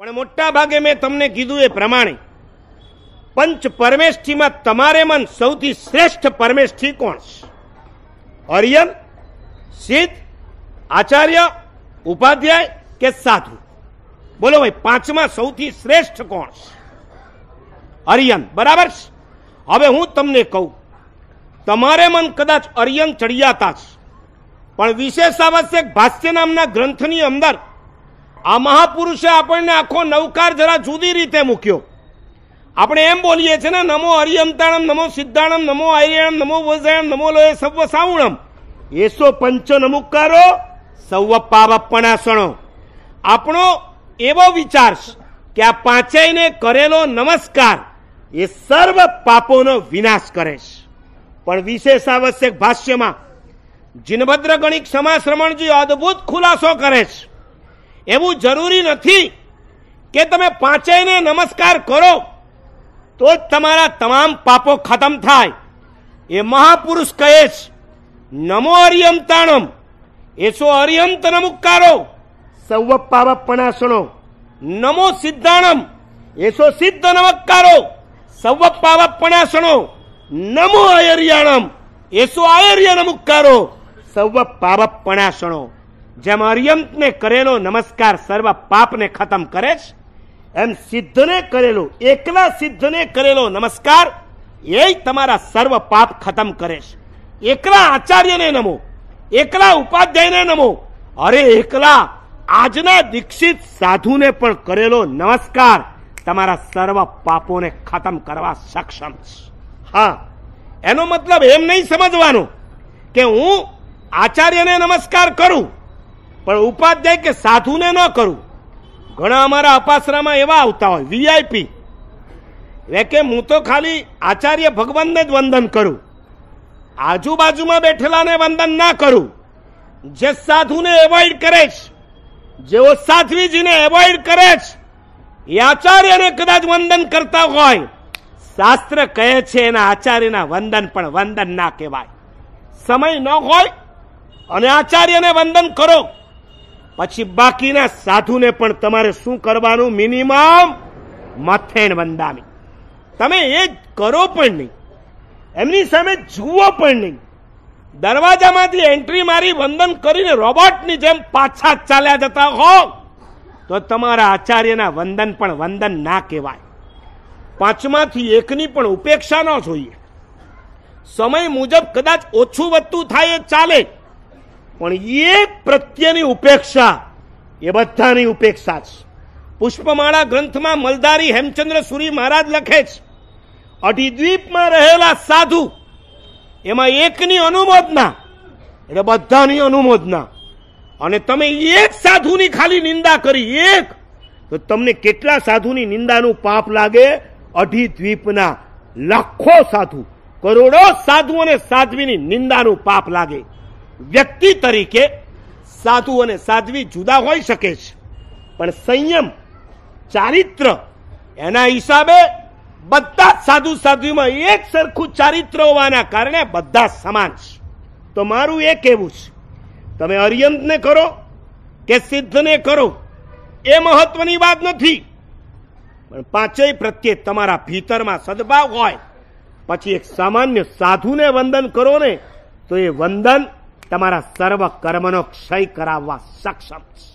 પણ મોટા ભાગે મેં તમને કીધું એ પ્રમાણે પંચ પરમેષ્ઠીમાં તમારે મન સૌથી શ્રેષ્ઠ પરમેષ્ઠી કોણ છે આર્યન સિદ્ધ આચાર્ય ઉપાધ્યાય કે સાધુ બોલો ભાઈ પાંચમાં સૌથી શ્રેષ્ઠ કોણ છે આર્યન બરાબર છે હવે હું તમને કહું તમારે મન કદાચ આર્યન ચડિયાતા છે પણ વિશેષ આવશ્યક ભાષ્ય નામના ગ્રંથની અંદર આ મહાપુરુષે આપણને આખો નવકાર જરા જુદી રીતે મૂક્યો આપણે એમ બોલીએ છીએ ને નમો હરિયમતાણમ નમો સિદ્ધાણમ નમો આર્યાણમ નમો વજાણમ નમો લોય સવ સાવણમ એસો પંચો નમુકારો સૌ પાવપણાસણો આપણો એવો વિચાર કે આ પાંચેયને કરેલો નમસ્કાર એ સર્વ પાપોનો વિનાશ કરે છે પણ વિશેષ આવશ્યક ભાષ્યમાં જિનભદ્ર ગણિક સમાશ્રમણજી અદ્ભુત ખુલાસો કરે છે એવું જરૂરી નથી કે તમે પાંચેયને નમસ્કાર કરો તો જ તમારા તમામ પાપો ખતમ થાય એ મહાપુરુષ કહે છે નમો અરિયમ તાણમ એસો અરિયમ તનમુકારો સૌ પાપ નમો સિદ્ધાણમ એસો સિદ્ધ નમકારો સૌ પાપ નમો અયર્યાણમ એસો આયર્ય નમુકારો સૌ પાપ પણાસણો જેમ અર્યંતને કરેલો નમસ્કાર સર્વ પાપને ખતમ કરે છે એમ સિદ્ધને કરેલો એકલા સિદ્ધને કરેલો નમસ્કાર એ તમારા સર્વ પાપ ખતમ કરે છે એકલા આચાર્યને નમો એકલા ઉપાધ્યાયને નમો અરે એકલા આજના દીક્ષિત સાધુને પણ કરેલો નમસ્કાર તમારા સર્વ પાપોને ખતમ કરવા સક્ષમ છે હા એનો મતલબ એમ નહીં સમજવાનો કે હું આચાર્યને નમસ્કાર કરું પણ ઉપાધ્યાય કે સાધુને ન કરું ઘણા અમારા અપાસરામાં એવા આવતા હોય વીઆઈપી એટલે કે હું તો ખાલી આચાર્ય ભગવાનને જ વંદન કરું આજુબાજુમાં બેઠેલાને વંદન ના કરું જે સાધુને એવોઇડ કરે છે જેઓ સાધ્વીજીને એવોઇડ કરે છે એ આચાર્યને કદાચ વંદન કરતા હોય શાસ્ત્ર કહે છે એના આચાર્યના વંદન પણ વંદન ના કહેવાય સમય ન હોય અને આચાર્યને વંદન કરો પછી બાકીના સાધુને પણ તમારે શું કરવાનું મિનિમમ મથેણ વંદામી તમે એ કરો પણ નહીં એમની સામે જુઓ પણ નહીં દરવાજામાંથી એન્ટ્રી મારી વંદન કરીને રોબોટની જેમ પાછા ચાલ્યા જતા હો તો તમારા આચાર્યના વંદન પણ વંદન ના કહેવાય પાંચમાંથી એકની પણ ઉપેક્ષા ન જોઈએ સમય મુજબ કદાચ ઓછું વધતું થાય ચાલે પણ એ પ્રત્યેની ઉપેક્ષા એ બધાની ઉપેક્ષા છે પુષ્પમાળા ગ્રંથમાં મલદારી હેમચંદ્ર સુરી મહારાજ લખે છે અઢીદ્વીપમાં રહેલા સાધુ એમાં એકની અનુમોદના એટલે બધાની અનુમોદના અને તમે એક સાધુની ખાલી નિંદા કરી એક તો તમને કેટલા સાધુની નિંદાનું પાપ લાગે અઢી દ્વીપના લાખો સાધુ કરોડો સાધુ અને સાધ્વીની નિંદાનું પાપ લાગે વ્યક્તિ તરીકે સાધુ અને સાધ્વી જુદા હોઈ શકે છે પણ સંયમ ચારિત્ર એના હિસાબે બધા જ સાધુ સાધ્વીમાં એક સરખું ચારિત્ર હોવાના કારણે બધા સમાન છે તો મારું એ કહેવું છે તમે અર્યંતને કરો કે સિદ્ધને કરો એ મહત્વની વાત નથી પણ પાંચેય પ્રત્યે તમારા ભીતરમાં સદભાવ હોય પછી એક સામાન્ય સાધુને વંદન કરો ને તો એ વંદન તમારા સર્વ કર્મનો ક્ષય કરાવવા સક્ષમ છે